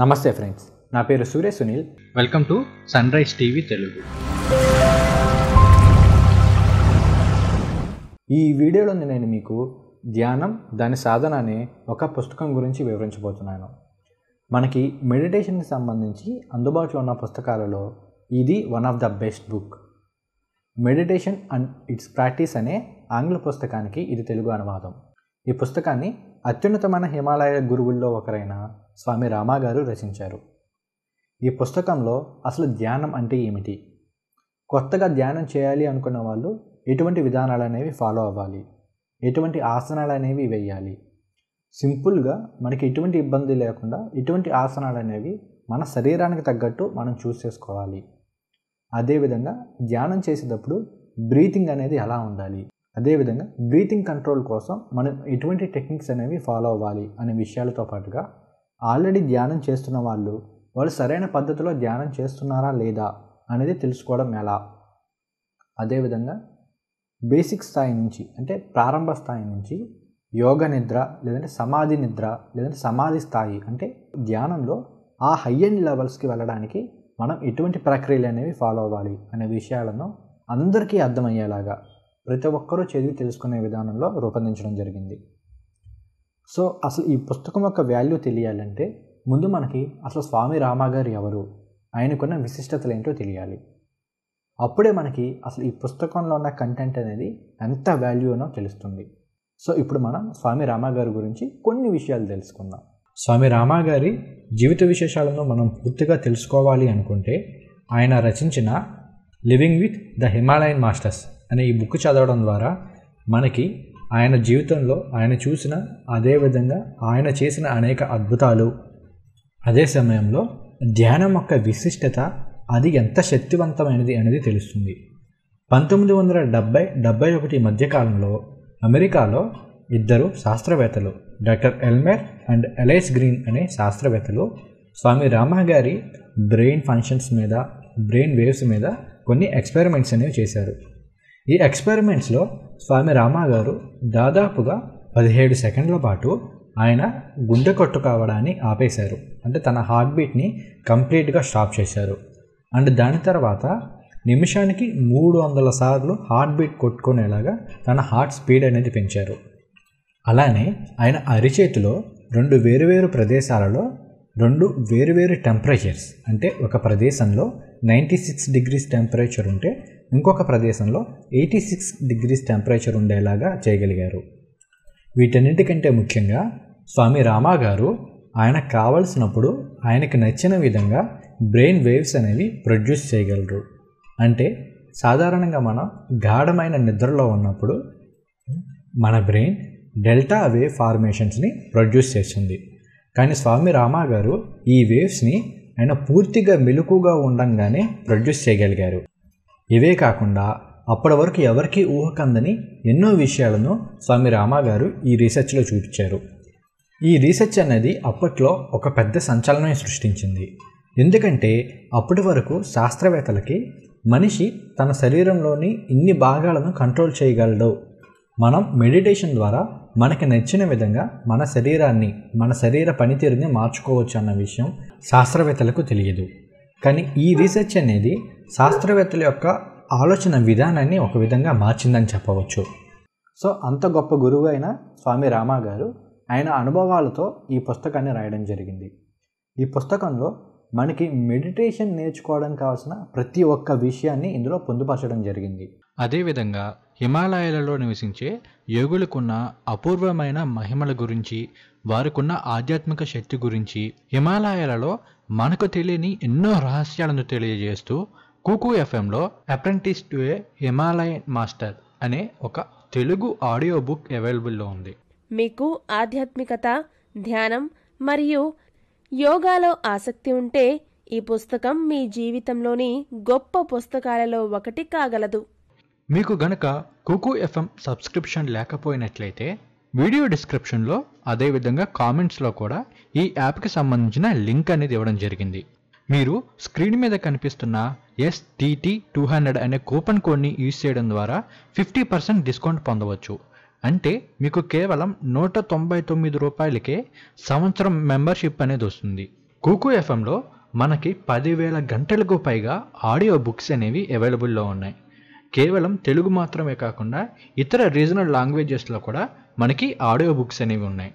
నమస్తే ఫ్రెండ్స్ నా పేరు Surya Sunil welcome to sunrise TV Telugu ఈ వీడియోలో నేను మీకు ధ్యానం దాని సాధన అనే ఒక పుస్తకం గురించి వివరించబోతున్నాను మనకి మెడిటేషన్కి సంబంధించి అందుబాటులో ఉన్న పుస్తకాలలో ఇది one of the best book meditation and its practice అనే ఆంగ్ల పుస్తకానికి ఇది తెలుగు అనువాదం ఈ పుస్తకాన్ని అత్యున్నతమైన హిమాలయ గురువుల్లో ఒకరైన స్వామి రామాగారు రచించారు ఈ పుస్తకంలో అసలు ధ్యానం అంటే ఏమిటి కొత్తగా ధ్యానం చేయాలి అనుకున్న వాళ్ళు ఎటువంటి విధానాలు అనేవి ఫాలో అవ్వాలి ఎటువంటి ఆసనాలు అనేవి వేయాలి సింపుల్గా మనకి ఎటువంటి ఇబ్బంది లేకుండా ఎటువంటి ఆసనాలు అనేవి మన శరీరానికి తగ్గట్టు మనం చూస్ చేసుకోవాలి అదేవిధంగా ధ్యానం చేసేటప్పుడు బ్రీతింగ్ అనేది ఎలా ఉండాలి అదేవిధంగా బ్రీతింగ్ కంట్రోల్ కోసం మనం ఎటువంటి టెక్నిక్స్ అనేవి ఫాలో అవ్వాలి అనే విషయాలతో పాటుగా ఆల్రెడీ ధ్యానం చేస్తున్న వాళ్ళు వాళ్ళు సరైన పద్ధతిలో ధ్యానం చేస్తున్నారా లేదా అనేది తెలుసుకోవడం ఎలా అదేవిధంగా బేసిక్ స్థాయి నుంచి అంటే ప్రారంభ స్థాయి నుంచి యోగ నిద్ర లేదంటే సమాధి నిద్ర లేదంటే సమాధి స్థాయి అంటే ధ్యానంలో ఆ హై అండ్ లెవెల్స్కి వెళ్ళడానికి మనం ఎటువంటి ప్రక్రియలు అనేవి ఫాలో అవ్వాలి అనే విషయాలను అందరికీ అర్థమయ్యేలాగా ప్రతి ఒక్కరూ చదివి తెలుసుకునే విధానంలో రూపొందించడం జరిగింది సో అసలు ఈ పుస్తకం యొక్క వాల్యూ తెలియాలంటే ముందు మనకి అసలు స్వామి రామాగారు ఎవరు ఆయనకున్న విశిష్టతలు ఏంటో తెలియాలి అప్పుడే మనకి అసలు ఈ పుస్తకంలో ఉన్న కంటెంట్ అనేది ఎంత వాల్యూనో తెలుస్తుంది సో ఇప్పుడు మనం స్వామి రామాగారి గురించి కొన్ని విషయాలు తెలుసుకుందాం స్వామి రామాగారి జీవిత విశేషాలను మనం పూర్తిగా తెలుసుకోవాలి అనుకుంటే ఆయన రచించిన living with the Himalayan masters అనే ఈ బుక్ చదవడం ద్వారా మనకి ఆయన జీవితంలో ఆయన చూసిన అదేవిధంగా ఆయన చేసిన అనేక అద్భుతాలు అదే సమయంలో ధ్యానం యొక్క విశిష్టత అది ఎంత శక్తివంతమైనది అనేది తెలుస్తుంది పంతొమ్మిది వందల డెబ్బై డెబ్బై ఒకటి మధ్యకాలంలో అమెరికాలో ఇద్దరు శాస్త్రవేత్తలు doctor Elmer and Alyce Green అనే శాస్త్రవేత్తలు స్వామి రామ గారి బ్రెయిన్ ఫంక్షన్స్ మీద బ్రెయిన్ వేవ్స్ మీద కొన్ని ఎక్స్పెరిమెంట్స్ అనేవి చేశారు ఈ ఎక్స్పెరిమెంట్స్లో స్వామి రామా గారు దాదాపుగా పదిహేడు సెకండ్ల పాటు ఆయన గుండె కొట్టు కావడాన్ని ఆపేశారు అంటే తన హార్ట్ బీట్ని కంప్లీట్గా స్టాప్ చేశారు అండ్ దాని తర్వాత నిమిషానికి మూడు వందల సార్లు హార్ట్ బీట్ కొట్టుకునేలాగా తన హార్ట్ స్పీడ్ అనేది పెంచారు అలానే ఆయన అరిచేతిలో రెండు వేరువేరు ప్రదేశాలలో రెండు వేరువేరు టెంపరేచర్స్ అంటే ఒక ప్రదేశంలో నైంటీ సిక్స్ డిగ్రీస్ టెంపరేచర్ ఉంటే ఇంకొక ప్రదేశంలో ఎయిటీ సిక్స్ డిగ్రీస్ టెంపరేచర్ ఉండేలాగా చేయగలిగారు వీటన్నిటికంటే ముఖ్యంగా స్వామి రామా గారు ఆయన కావలసినప్పుడు ఆయనకు నచ్చిన విధంగా బ్రెయిన్ వేవ్స్ అనేవి ప్రొడ్యూస్ చేయగలరు అంటే సాధారణంగా మనం గాఢమైన నిద్రలో ఉన్నప్పుడు మన బ్రెయిన్ డెల్టా వేవ్ ఫార్మేషన్స్ని ప్రొడ్యూస్ చేస్తుంది కానీ స్వామి రామా గారు ఈ వేవ్స్ని ఆయన పూర్తిగా మెలుకుగా ఉండంగానే ప్రొడ్యూస్ చేయగలిగారు ఇవే కాకుండా అప్పటి వరకు ఎవరికీ ఊహకందని ఎన్నో విషయాలను స్వామి రామాగారు ఈ రీసెర్చ్లో చూపించారు ఈ రీసెర్చ్ అనేది అప్పట్లో ఒక పెద్ద సంచలనమే సృష్టించింది ఎందుకంటే అప్పటి వరకు శాస్త్రవేత్తలకి మనిషి తన శరీరంలోని ఇన్ని భాగాలను కంట్రోల్ చేయగలడు మనం మెడిటేషన్ ద్వారా మనకి నచ్చిన విధంగా మన శరీరాన్ని మన శరీర పనితీరుని మార్చుకోవచ్చు అన్న విషయం శాస్త్రవేత్తలకు తెలియదు కానీ ఈ రీసెర్చ్ అనేది శాస్త్రవేత్తల యొక్క ఆలోచన విధానాన్ని ఒక విధంగా మార్చిందని చెప్పవచ్చు సో అంత గొప్ప గురువు అయిన స్వామి రామా గారు ఆయన అనుభవాలతో ఈ పుస్తకాన్ని రాయడం జరిగింది ఈ పుస్తకంలో మనకి మెడిటేషన్ నేర్చుకోవడానికి కావాల్సిన ప్రతి ఒక్క విషయాన్ని ఇందులో పొందుపరచడం జరిగింది అదేవిధంగా హిమాలయాలలో నివసించే యోగులకున్న అపూర్వమైన మహిమల గురించి వారికున్న ఆధ్యాత్మిక శక్తి గురించి హిమాలయాలలో మనకు తెలియని ఎన్నో రహస్యాలను తెలియజేస్తూ కుకు ఎఫ్ఎంలో apprentice to a Himalayan master అనే ఒక తెలుగు ఆడియో బుక్ అవైలబుల్లో ఉంది మీకు ఆధ్యాత్మికత ధ్యానం మరియు యోగాలో ఆసక్తి ఉంటే ఈ పుస్తకం మీ జీవితంలోని గొప్ప పుస్తకాలలో ఒకటి కాగలదు మీకు గనక కుకు ఎఫ్ఎం సబ్స్క్రిప్షన్ లేకపోయినట్లయితే వీడియో డిస్క్రిప్షన్లో అదేవిధంగా కామెంట్స్లో కూడా ఈ యాప్కి సంబంధించిన లింక్ అనేది ఇవ్వడం జరిగింది మీరు స్క్రీన్ మీద కనిపిస్తున్న ఎస్టీటీ టూ హండ్రెడ్ అనే కూపన్ కోడ్ని యూజ్ చేయడం ద్వారా ఫిఫ్టీ పర్సెంట్ డిస్కౌంట్ పొందవచ్చు అంటే మీకు కేవలం నూట తొంభై తొమ్మిది రూపాయలకే సంవత్సరం మెంబర్షిప్ అనేది వస్తుంది కూకు ఎఫ్ఎంలో మనకి పదివేల గంటలకు పైగా ఆడియో బుక్స్ అనేవి అవైలబుల్లో ఉన్నాయి కేవలం తెలుగు మాత్రమే కాకుండా ఇతర రీజనల్ లాంగ్వేజెస్లో కూడా మనకి ఆడియో బుక్స్ అనేవి ఉన్నాయి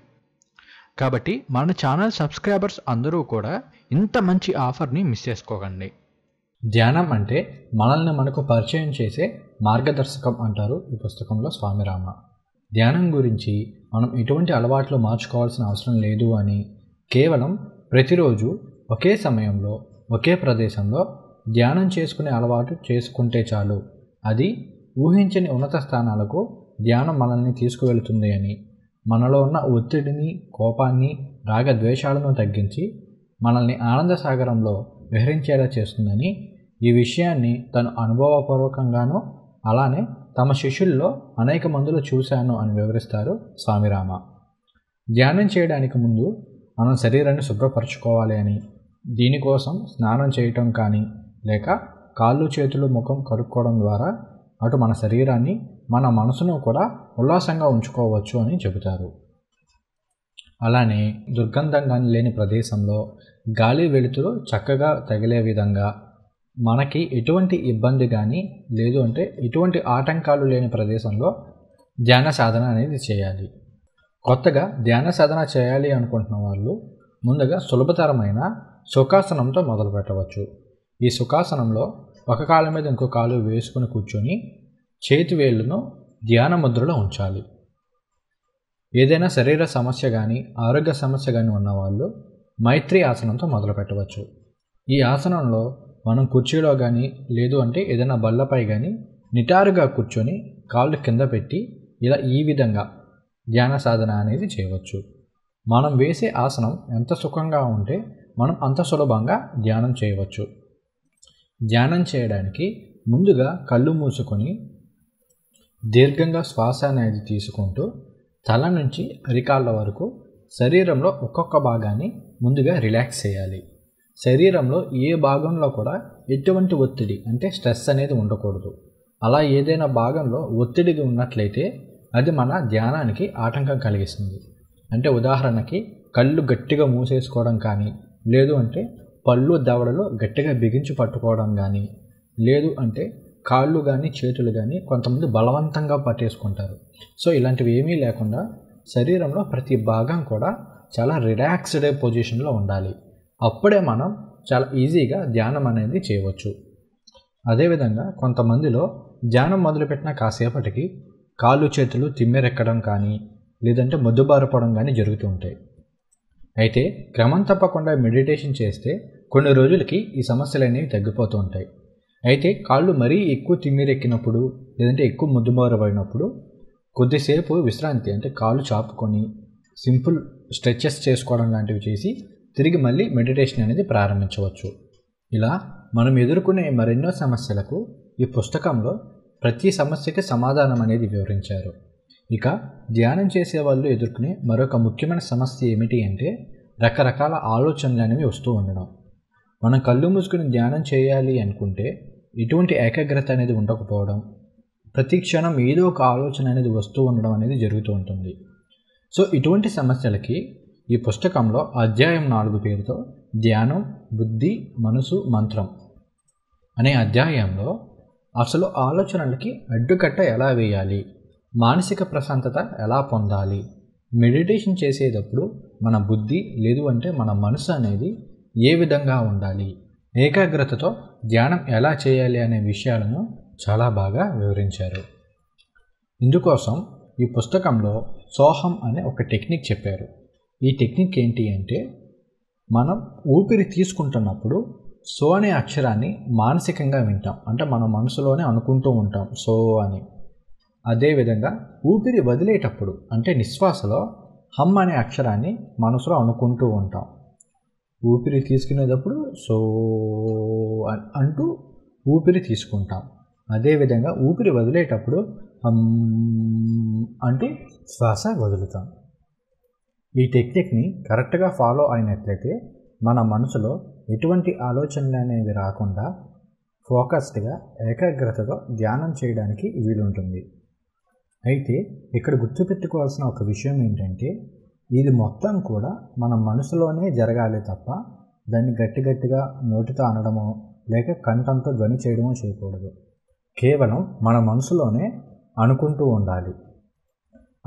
కాబట్టి మన ఛానల్ సబ్స్క్రైబర్స్ అందరూ కూడా ఇంత మంచి ఆఫర్ని మిస్ చేసుకోకండి ధ్యానం అంటే మనల్ని మనకు పరిచయం చేసే మార్గదర్శకం అంటారు ఈ పుస్తకంలో స్వామిరామ ధ్యానం గురించి మనం ఎటువంటి అలవాట్లు మార్చుకోవాల్సిన అవసరం లేదు అని కేవలం ప్రతిరోజు ఒకే సమయంలో ఒకే ప్రదేశంలో ధ్యానం చేసుకునే అలవాటు చేసుకుంటే చాలు అది ఊహించని ఉన్నత స్థానాలకు ధ్యానం మనల్ని తీసుకువెళుతుంది అని మనలో ఉన్న ఒత్తిడిని కోపాన్ని రాగద్వేషాలను తగ్గించి మనల్ని ఆనంద సాగరంలో విహరించేలా చేస్తుందని ఈ విషయాన్ని తను అనుభవపూర్వకంగానూ అలానే తమ శిష్యుల్లో అనేక మందులు చూశాను అని వివరిస్తారు స్వామిరామ ధ్యానం చేయడానికి ముందు మనం శరీరాన్ని శుభ్రపరచుకోవాలి అని దీనికోసం స్నానం చేయటం కానీ లేక కాళ్ళు చేతులు ముఖం కడుక్కోవడం ద్వారా అటు మన శరీరాన్ని మన మనసును కూడా ఉల్లాసంగా ఉంచుకోవచ్చు అని చెబుతారు అలానే దుర్గంధం కానీ లేని ప్రదేశంలో గాలి వెలుతురు చక్కగా తగిలే విధంగా మనకి ఎటువంటి ఇబ్బంది కానీ లేదు అంటే ఎటువంటి ఆటంకాలు లేని ప్రదేశంలో ధ్యాన సాధన అనేది చేయాలి కొత్తగా ధ్యాన సాధన చేయాలి అనుకుంటున్న వాళ్ళు ముందుగా సులభతరమైన సుఖాసనంతో మొదలు పెట్టవచ్చు ఈ సుఖాసనంలో ఒక కాలు మీద ఇంకో కాలు వేసుకుని కూర్చొని చేతి వేళ్ళను ధ్యాన ముద్రలో ఉంచాలి ఏదైనా శరీర సమస్య కానీ ఆరోగ్య సమస్య కానీ ఉన్నవాళ్ళు మైత్రి ఆసనంతో మొదలు పెట్టవచ్చు ఈ ఆసనంలో మనం కుర్చీలో కానీ లేదు అంటే ఏదైనా బల్లపై కానీ నిటారుగా కూర్చొని కాళ్ళు కింద పెట్టి ఇలా ఈ విధంగా ధ్యాన సాధన అనేది చేయవచ్చు మనం వేసే ఆసనం ఎంత సుఖంగా ఉంటే మనం అంత సులభంగా ధ్యానం చేయవచ్చు ధ్యానం చేయడానికి ముందుగా కళ్ళు మూసుకొని దీర్ఘంగా శ్వాస అనేది తీసుకుంటూ తల నుంచి అరికాళ్ళ వరకు శరీరంలో ఒక్కొక్క భాగాన్ని ముందుగా రిలాక్స్ చేయాలి శరీరంలో ఏ భాగంలో కూడా ఎటువంటి ఒత్తిడి అంటే స్ట్రెస్ అనేది ఉండకూడదు అలా ఏదైనా భాగంలో ఒత్తిడిగా ఉన్నట్లయితే అది మన ధ్యానానికి ఆటంకం కలిగిస్తుంది అంటే ఉదాహరణకి కళ్ళు గట్టిగా మూసేసుకోవడం కానీ లేదు అంటే పళ్ళు దవడలు గట్టిగా బిగించి పట్టుకోవడం కానీ లేదు అంటే కాళ్ళు కానీ చేతులు కానీ కొంతమంది బలవంతంగా పట్టేసుకుంటారు సో ఇలాంటివి ఏమీ లేకుండా శరీరంలో ప్రతి భాగం కూడా చాలా రిలాక్స్డ్ పొజిషన్లో ఉండాలి అప్పుడే మనం చాలా ఈజీగా ధ్యానం అనేది చేయవచ్చు అదేవిధంగా కొంతమందిలో ధ్యానం మొదలుపెట్టిన కాసేపటికి కాళ్ళు చేతులు తిమ్మెరెక్కడం కానీ లేదంటే మొద్దుబారపడం కానీ జరుగుతూ ఉంటాయి అయితే క్రమం తప్పకుండా మెడిటేషన్ చేస్తే కొన్ని రోజులకి ఈ సమస్యలు అనేవి తగ్గిపోతూ ఉంటాయి అయితే కాళ్ళు మరీ ఎక్కువ తిమ్మిరెక్కినప్పుడు లేదంటే ఎక్కువ ముద్దుమారబడినప్పుడు కొద్దిసేపు విశ్రాంతి అంటే కాళ్ళు చాపుకొని సింపుల్ స్ట్రెచెస్ చేసుకోవడం లాంటివి చేసి తిరిగి మళ్ళీ మెడిటేషన్ అనేది ప్రారంభించవచ్చు ఇలా మనం ఎదుర్కొనే మరెన్నో సమస్యలకు ఈ పుస్తకంలో ప్రతి సమస్యకి సమాధానం అనేది వివరించారు ఇక ధ్యానం చేసేవాళ్ళు ఎదుర్కొనే మరొక ముఖ్యమైన సమస్య ఏమిటి అంటే రకరకాల ఆలోచనలు అనేవి వస్తూ ఉండడం మనం కళ్ళు మూసుకుని ధ్యానం చేయాలి అనుకుంటే ఎటువంటి ఏకాగ్రత అనేది ఉండకపోవడం ప్రతి క్షణం ఏదో ఒక ఆలోచన అనేది వస్తూ ఉండడం అనేది జరుగుతూ ఉంటుంది సో ఇటువంటి సమస్యలకి ఈ పుస్తకంలో అధ్యాయం నాలుగు పేరుతో ధ్యానం బుద్ధి మనసు మంత్రం అనే అధ్యాయంలో అసలు ఆలోచనలకి అడ్డుకట్ట ఎలా వేయాలి మానసిక ప్రశాంతత ఎలా పొందాలి మెడిటేషన్ చేసేటప్పుడు మన బుద్ధి లేదు అంటే మన మనసు అనేది ఏ విధంగా ఉండాలి ఏకాగ్రతతో ధ్యానం ఎలా చేయాలి అనే విషయాలను చాలా బాగా వివరించారు ఇందుకోసం ఈ పుస్తకంలో సోహం అనే ఒక టెక్నిక్ చెప్పారు ఈ టెక్నిక్ ఏంటి అంటే మనం ఊపిరి తీసుకుంటున్నప్పుడు సో అనే అక్షరాన్ని మానసికంగా వింటాం అంటే మన మనసులోనే అనుకుంటూ ఉంటాం సో అని అదేవిధంగా ఊపిరి వదిలేటప్పుడు అంటే నిశ్వాసలో హమ్ అనే అక్షరాన్ని మనసులో అనుకుంటూ ఉంటాం ఊపిరి తీసుకునేటప్పుడు సో అంటూ ఊపిరి తీసుకుంటాం అదేవిధంగా ఊపిరి వదిలేటప్పుడు హమ్ అంటే శ్వాస వదులుతాం ఈ టెక్నిక్ని కరెక్ట్గా ఫాలో అయినట్లయితే మన మనసులో ఎటువంటి ఆలోచనలు అనేవి రాకుండా ఫోకస్డ్గా ఏకాగ్రతతో ధ్యానం చేయడానికి వీలుంటుంది అయితే ఇక్కడ గుర్తుపెట్టుకోవాల్సిన ఒక విషయం ఏంటంటే ఇది మొత్తం కూడా మన మనసులోనే జరగాలి తప్ప దాన్ని గట్టి గట్టిగా నోటితో అనడమో లేక కంఠంతో ధ్వని చేయడమో చేయకూడదు కేవలం మన మనసులోనే అనుకుంటూ ఉండాలి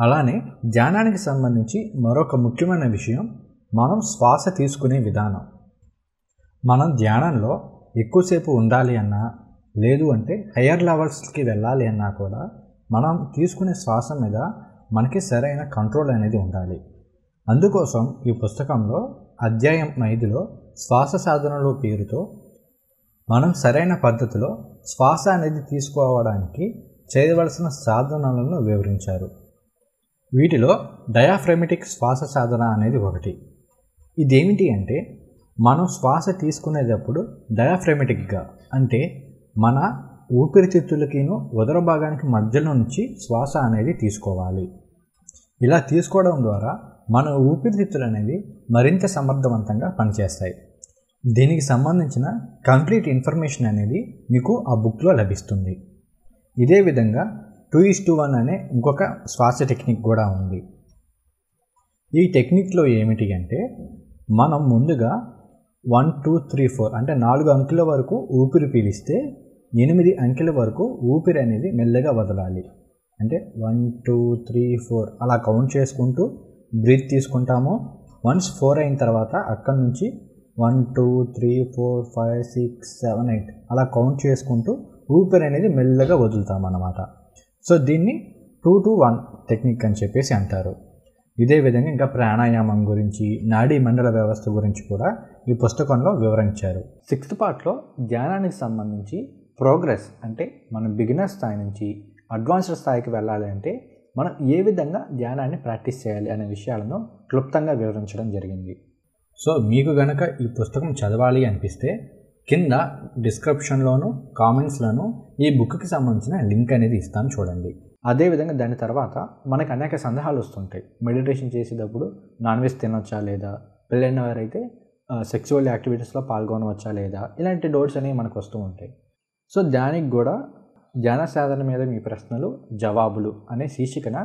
అలానే ధ్యానానికి సంబంధించి మరొక ముఖ్యమైన విషయం మనం శ్వాస తీసుకునే విధానం మనం ధ్యానంలో ఎక్కువసేపు ఉండాలి అన్నా లేదు అంటే హయ్యర్ లెవెల్స్కి వెళ్ళాలి అన్నా కూడా మనం తీసుకునే శ్వాస మీద మనకి సరైన కంట్రోల్ అనేది ఉండాలి అందుకోసం ఈ పుస్తకంలో అధ్యాయం ఐదులో శ్వాస సాధనలో పేరుతో మనం సరైన పద్ధతిలో శ్వాస అనేది తీసుకోవడానికి చేయవలసిన సాధనలను వివరించారు వీటిలో డయాఫ్రమెటిక్ శ్వాస సాధన అనేది ఒకటి ఇదేమిటి అంటే మనం శ్వాస తీసుకునేటప్పుడు డయాఫ్రమెటిక్గా అంటే మన ఊపిరితిత్తులకిను ఉదర భాగానికి మధ్యలో నుంచి శ్వాస అనేది తీసుకోవాలి ఇలా తీసుకోవడం ద్వారా మన ఊపిరితిత్తులు అనేవి మరింత సమర్థవంతంగా పనిచేస్తాయి దీనికి సంబంధించిన కంప్లీట్ ఇన్ఫర్మేషన్ అనేది మీకు ఆ బుక్లో లభిస్తుంది ఇదే విధంగా టూ ఇస్ టూ వన్ అనే ఇంకొక శ్వాస టెక్నిక్ కూడా ఉంది ఈ టెక్నిక్లో ఏమిటి అంటే మనం ముందుగా వన్ టూ త్రీ ఫోర్ అంటే నాలుగు అంకెల వరకు ఊపిరి పీలిస్తే ఎనిమిది అంకెల వరకు ఊపిరి అనేది మెల్లగా వదలాలి అంటే వన్ టూ త్రీ ఫోర్ అలా కౌంట్ చేసుకుంటూ బ్రీత్ తీసుకుంటాము వన్స్ ఫోర్ అయిన తర్వాత అక్కడి నుంచి one two three four five six seven eight అలా కౌంట్ చేసుకుంటూ ఊపిరి అనేది మెల్లగా వదులుతాం అన్నమాట సో దీన్ని టూ టు వన్ టెక్నిక్ అని చెప్పేసి అంటారు ఇదే విధంగా ఇంకా ప్రాణాయామం గురించి నాడీ మండల వ్యవస్థ గురించి కూడా ఈ పుస్తకంలో వివరించారు సిక్స్త్ పార్ట్లో ధ్యానానికి సంబంధించి ప్రోగ్రెస్ అంటే మనం బిగినర్ స్థాయి నుంచి అడ్వాన్స్డ్ స్థాయికి వెళ్ళాలి అంటే మనం ఏ విధంగా ధ్యానాన్ని ప్రాక్టీస్ చేయాలి అనే విషయాలను క్లుప్తంగా వివరించడం జరిగింది సో మీకు గనక ఈ పుస్తకం చదవాలి అనిపిస్తే కింద డిస్క్రిప్షన్లోను కామెంట్స్లోను ఈ బుక్కి సంబంధించిన లింక్ అనేది ఇస్తాను చూడండి అదేవిధంగా దాని తర్వాత మనకు అనేక సందేహాలు వస్తుంటాయి మెడిటేషన్ చేసేటప్పుడు నాన్ వెజ్ తినొచ్చా లేదా పెళ్ళైన వారైతే సెక్చువల్ యాక్టివిటీస్లో పాల్గొనవచ్చా లేదా ఇలాంటి డౌట్స్ అనేవి మనకు వస్తూ ఉంటాయి సో దానికి కూడా ధ్యాన సాధన మీద మీ ప్రశ్నలు జవాబులు అనే శీర్షికన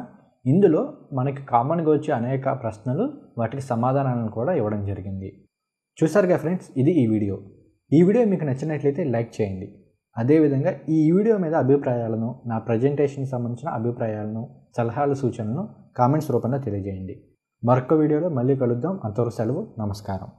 ఇందులో మనకి కామన్గా వచ్చే అనేక ప్రశ్నలు వాటికి సమాధానాలను కూడా ఇవ్వడం జరిగింది చూసారుగా ఫ్రెండ్స్ ఇది ఈ వీడియో ఈ వీడియో మీకు నచ్చినట్లయితే లైక్ చేయండి అదేవిధంగా ఈ వీడియో మీద అభిప్రాయాలను నా ప్రజెంటేషన్కి సంబంధించిన అభిప్రాయాలను సలహాల సూచనలను కామెంట్స్ రూపంలో తెలియజేయండి మరొక వీడియోలో మళ్ళీ కలుద్దాం అంతవరకు సెలవు నమస్కారం